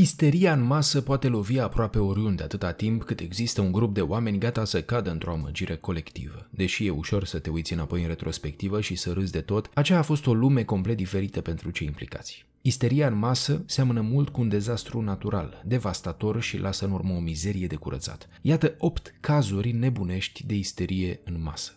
Isteria în masă poate lovi aproape oriunde atâta timp cât există un grup de oameni gata să cadă într-o amăgire colectivă. Deși e ușor să te uiți înapoi în retrospectivă și să râzi de tot, aceea a fost o lume complet diferită pentru cei implicați. Isteria în masă seamănă mult cu un dezastru natural, devastator și lasă în urmă o mizerie de curățat. Iată 8 cazuri nebunești de isterie în masă.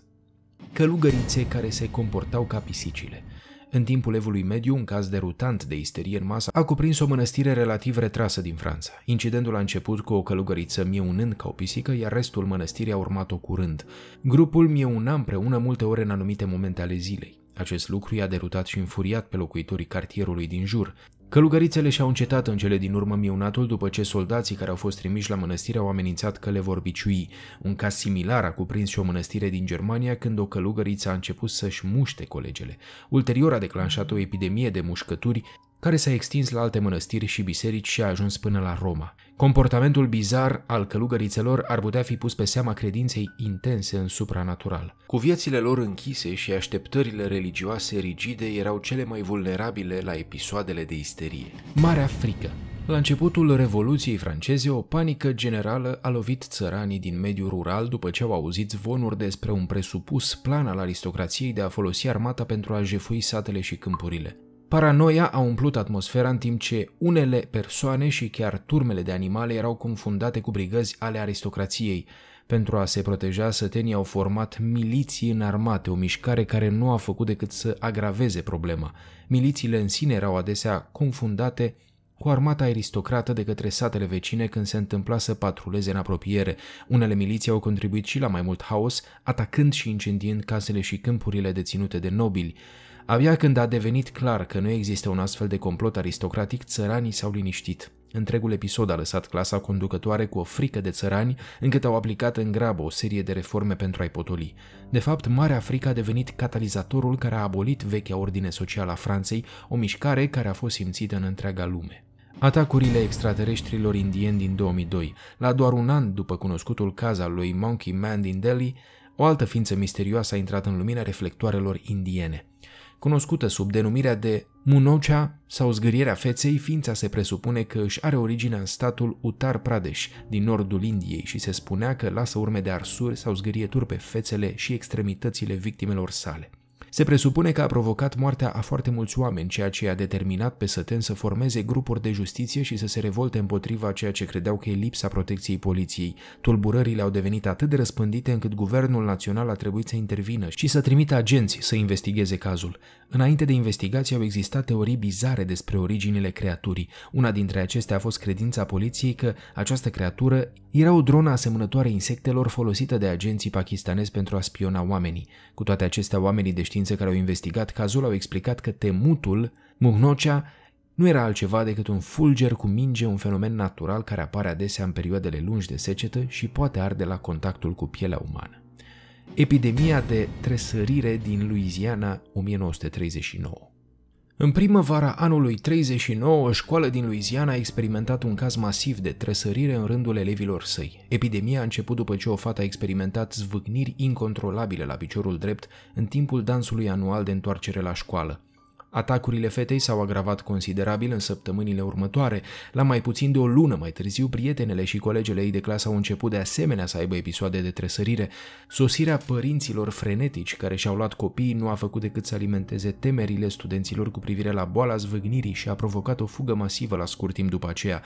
Călugărițe care se comportau ca pisicile – în timpul evului mediu, un caz derutant de isterie în masă a cuprins o mănăstire relativ retrasă din Franța. Incidentul a început cu o călugăriță mieunând ca o pisică, iar restul mănăstirii a urmat-o curând. Grupul mieuna împreună multe ore în anumite momente ale zilei. Acest lucru i-a derutat și înfuriat pe locuitorii cartierului din jur. Călugărițele și-au încetat în cele din urmă miunatul după ce soldații care au fost trimiși la mănăstire au amenințat că le vor biciui. Un caz similar a cuprins și o mănăstire din Germania când o călugăriță a început să-și muște colegele. Ulterior a declanșat o epidemie de mușcături care s-a extins la alte mănăstiri și biserici și a ajuns până la Roma. Comportamentul bizar al călugărițelor ar putea fi pus pe seama credinței intense în supranatural. Cu viețile lor închise și așteptările religioase rigide erau cele mai vulnerabile la episoadele de isterie. Marea frică la începutul Revoluției franceze, o panică generală a lovit țăranii din mediul rural după ce au auzit zvonuri despre un presupus plan al aristocrației de a folosi armata pentru a jefui satele și câmpurile. Paranoia a umplut atmosfera în timp ce unele persoane și chiar turmele de animale erau confundate cu brigăzi ale aristocrației. Pentru a se proteja, sătenii au format miliții înarmate, o mișcare care nu a făcut decât să agraveze problema. Milițiile în sine erau adesea confundate cu armata aristocrată de către satele vecine când se întâmpla să patruleze în apropiere. Unele miliții au contribuit și la mai mult haos, atacând și incendiind casele și câmpurile deținute de nobili. Abia când a devenit clar că nu există un astfel de complot aristocratic, țăranii s-au liniștit. Întregul episod a lăsat clasa conducătoare cu o frică de țărani, încât au aplicat în grabă o serie de reforme pentru a-i potoli. De fapt, Marea Frică a devenit catalizatorul care a abolit vechea ordine socială a Franței, o mișcare care a fost simțită în întreaga lume. Atacurile extraterestrilor indieni din 2002, la doar un an după cunoscutul caz al lui Monkey Man din Delhi, o altă ființă misterioasă a intrat în lumina reflectoarelor indiene – cunoscută sub denumirea de Munocea sau zgârierea feței, ființa se presupune că își are originea în statul Uttar Pradesh, din nordul Indiei, și se spunea că lasă urme de arsuri sau zgârieturi pe fețele și extremitățile victimelor sale. Se presupune că a provocat moartea a foarte mulți oameni, ceea ce i-a determinat pe săten să formeze grupuri de justiție și să se revolte împotriva ceea ce credeau că e lipsa protecției poliției. Tulburările au devenit atât de răspândite încât guvernul național a trebuit să intervină și să trimită agenți să investigheze cazul. Înainte de investigație au existat teorii bizare despre originile creaturii. Una dintre acestea a fost credința poliției că această creatură era o dronă asemănătoare insectelor folosită de agenții pakistanezi pentru a spiona oamenii. Cu toate acestea, oamenii de știință știință care au investigat cazul au explicat că temutul, muhnocea, nu era altceva decât un fulger cu minge, un fenomen natural care apare adesea în perioadele lungi de secetă și poate arde la contactul cu pielea umană. Epidemia de tresărire din Louisiana 1939 în primăvara anului 39, o școală din Louisiana a experimentat un caz masiv de trăsărire în rândul elevilor săi. Epidemia a început după ce o fată a experimentat zvâcniri incontrolabile la piciorul drept în timpul dansului anual de întoarcere la școală. Atacurile fetei s-au agravat considerabil în săptămânile următoare. La mai puțin de o lună mai târziu, prietenele și colegele ei de clasă au început de asemenea să aibă episoade de tresărire. Sosirea părinților frenetici care și-au luat copiii nu a făcut decât să alimenteze temerile studenților cu privire la boala zvâgnirii și a provocat o fugă masivă la scurt timp după aceea.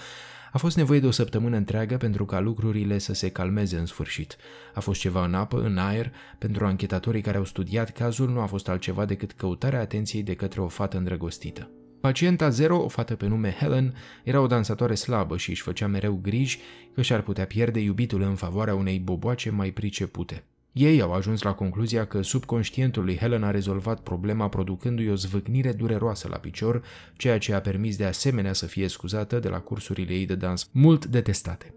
A fost nevoie de o săptămână întreagă pentru ca lucrurile să se calmeze în sfârșit. A fost ceva în apă, în aer, pentru anchetatorii care au studiat cazul nu a fost altceva decât căutarea atenției de către o fată îndrăgostită. Pacienta zero, o fată pe nume Helen, era o dansatoare slabă și își făcea mereu griji că și-ar putea pierde iubitul în favoarea unei boboace mai pricepute. Ei au ajuns la concluzia că subconștientul lui Helen a rezolvat problema producându-i o zvâcnire dureroasă la picior, ceea ce a permis de asemenea să fie scuzată de la cursurile ei de dans mult detestate.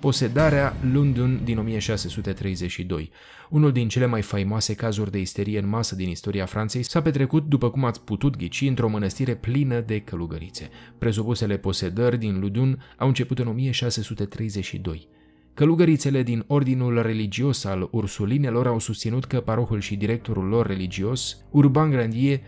Posedarea London din 1632. Unul din cele mai faimoase cazuri de isterie în masă din istoria Franței s-a petrecut, după cum ați putut ghici, într-o mănăstire plină de călugărițe. Presupusele posedări din Ludun au început în 1632. Călugărițele din ordinul religios al ursulinelor au susținut că parohul și directorul lor religios, Urban Grandier,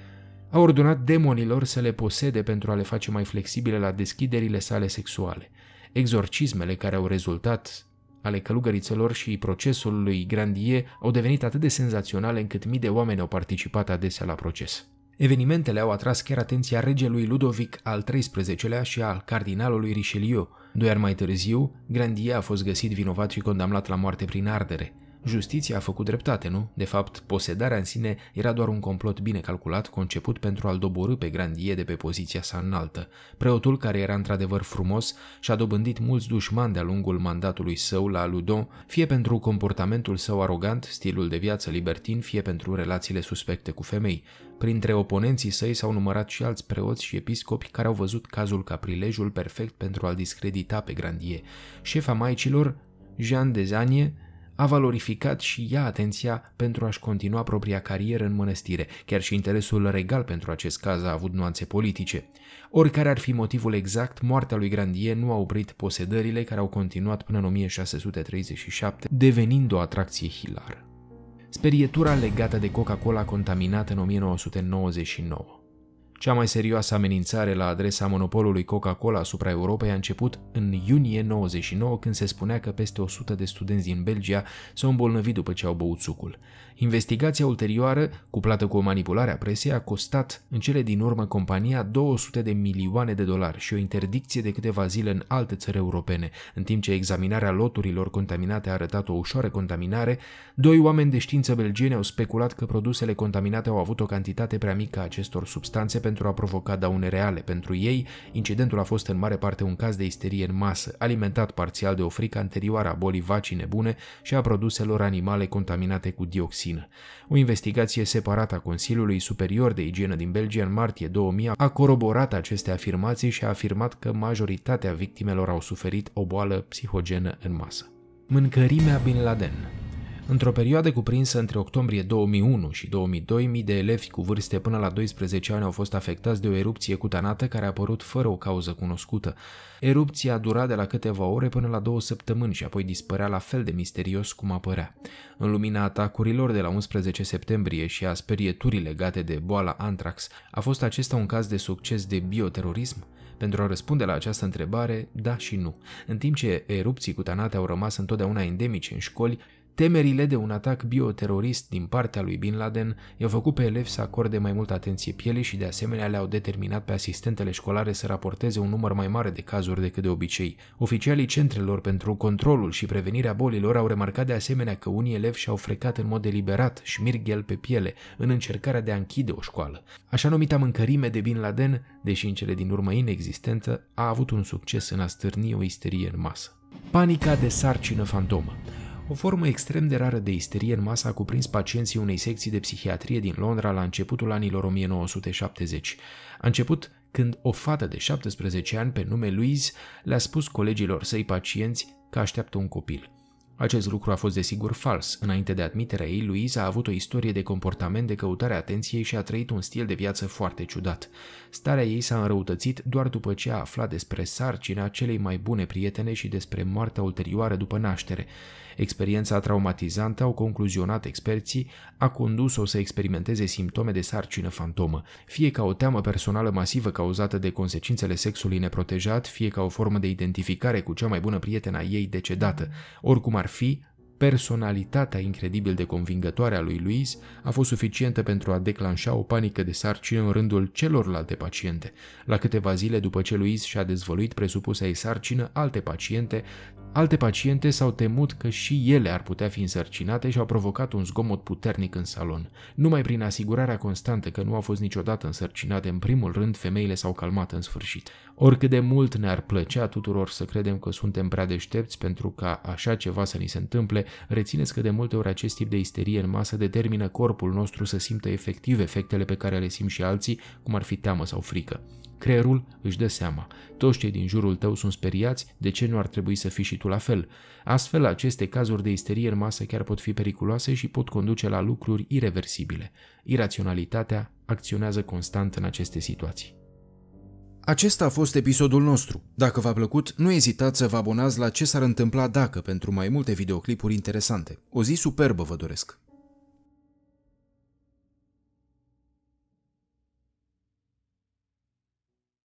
a ordonat demonilor să le posede pentru a le face mai flexibile la deschiderile sale sexuale. Exorcismele care au rezultat ale călugărițelor și procesul lui Grandier au devenit atât de senzaționale încât mii de oameni au participat adesea la proces. Evenimentele au atras chiar atenția regelui Ludovic al XIII-lea și al cardinalului Richelieu – Doi ani mai târziu, Grandier a fost găsit vinovat și condamnat la moarte prin ardere. Justiția a făcut dreptate, nu? De fapt, posedarea în sine era doar un complot bine calculat, conceput pentru a-l doborâ pe Grandie de pe poziția sa înaltă. Preotul, care era într-adevăr frumos, și-a dobândit mulți dușmani de-a lungul mandatului său la Ludon, fie pentru comportamentul său arogant, stilul de viață libertin, fie pentru relațiile suspecte cu femei. Printre oponenții săi s-au numărat și alți preoți și episcopi care au văzut cazul ca prilejul perfect pentru a-l discredita pe Grandie. Șefa maicilor, Jean Zanie, a valorificat și ea atenția pentru a-și continua propria carieră în mănăstire, chiar și interesul regal pentru acest caz a avut nuanțe politice. Oricare ar fi motivul exact, moartea lui Grandier nu a oprit posedările care au continuat până în 1637, devenind o atracție hilară. Sperietura legată de Coca-Cola contaminată în 1999 cea mai serioasă amenințare la adresa monopolului Coca-Cola asupra Europei a început în iunie 99, când se spunea că peste 100 de studenți din Belgia s-au îmbolnăvit după ce au băut sucul. Investigația ulterioară, cuplată cu o manipulare a presei, a costat în cele din urmă compania 200 de milioane de dolari și o interdicție de câteva zile în alte țări europene. În timp ce examinarea loturilor contaminate a arătat o ușoară contaminare, doi oameni de știință belgieni au speculat că produsele contaminate au avut o cantitate prea mică a acestor substanțe pentru pentru a provoca daune reale. Pentru ei, incidentul a fost în mare parte un caz de isterie în masă, alimentat parțial de o frică anterioară a bolii vacii nebune și a produselor animale contaminate cu dioxină. O investigație separată a Consiliului Superior de Igienă din Belgia în martie 2000 a coroborat aceste afirmații și a afirmat că majoritatea victimelor au suferit o boală psihogenă în masă. Mâncărimea Bin Laden Într-o perioadă cuprinsă între octombrie 2001 și 2002, mii de elevi cu vârste până la 12 ani au fost afectați de o erupție cutanată care a apărut fără o cauză cunoscută. Erupția a durat de la câteva ore până la două săptămâni și apoi dispărea la fel de misterios cum apărea. În lumina atacurilor de la 11 septembrie și a sperieturii legate de boala antrax, a fost acesta un caz de succes de bioterorism? Pentru a răspunde la această întrebare, da și nu. În timp ce erupții cutanate au rămas întotdeauna endemice în școli, Temerile de un atac bioterorist din partea lui Bin Laden i-au făcut pe elevi să acorde mai multă atenție pielii și de asemenea le-au determinat pe asistentele școlare să raporteze un număr mai mare de cazuri decât de obicei. Oficialii centrelor pentru controlul și prevenirea bolilor au remarcat de asemenea că unii elevi și-au frecat în mod deliberat mirghel pe piele în încercarea de a închide o școală. Așa numita mâncărime de Bin Laden, deși în cele din urmă inexistentă, a avut un succes în a stârni o isterie în masă. Panica de sarcină fantomă o formă extrem de rară de isterie în masă a cuprins pacienții unei secții de psihiatrie din Londra la începutul anilor 1970. A început când o fată de 17 ani pe nume Louise le-a spus colegilor săi pacienți că așteaptă un copil. Acest lucru a fost desigur fals. Înainte de admiterea ei, Luiza a avut o istorie de comportament de căutare atenției și a trăit un stil de viață foarte ciudat. Starea ei s-a înrăutățit doar după ce a aflat despre sarcina celei mai bune prietene și despre moartea ulterioară după naștere. Experiența traumatizantă, au concluzionat experții, a condus-o să experimenteze simptome de sarcină fantomă, fie ca o teamă personală masivă cauzată de consecințele sexului neprotejat, fie ca o formă de identificare cu cea mai bună prietena ei decedată. Oricum ar ar fi, personalitatea incredibil de convingătoare a lui Luis a fost suficientă pentru a declanșa o panică de sarcină în rândul celorlalte paciente. La câteva zile după ce Luis și-a dezvăluit presupusa ei sarcină, alte paciente Alte paciente s-au temut că și ele ar putea fi însărcinate și au provocat un zgomot puternic în salon. Numai prin asigurarea constantă că nu au fost niciodată însărcinate, în primul rând, femeile s-au calmat în sfârșit. Oricât de mult ne-ar plăcea tuturor să credem că suntem prea deștepți pentru ca așa ceva să ni se întâmple, rețineți că de multe ori acest tip de isterie în masă determină corpul nostru să simtă efectiv efectele pe care le simt și alții, cum ar fi teamă sau frică. Creierul își dă seama. Toți cei din jurul tău sunt speriați, de ce nu ar trebui să fii și tu la fel? Astfel, aceste cazuri de isterie în masă chiar pot fi periculoase și pot conduce la lucruri irreversibile. Iraționalitatea acționează constant în aceste situații. Acesta a fost episodul nostru. Dacă v-a plăcut, nu ezitați să vă abonați la ce s-ar întâmpla dacă pentru mai multe videoclipuri interesante. O zi superbă vă doresc!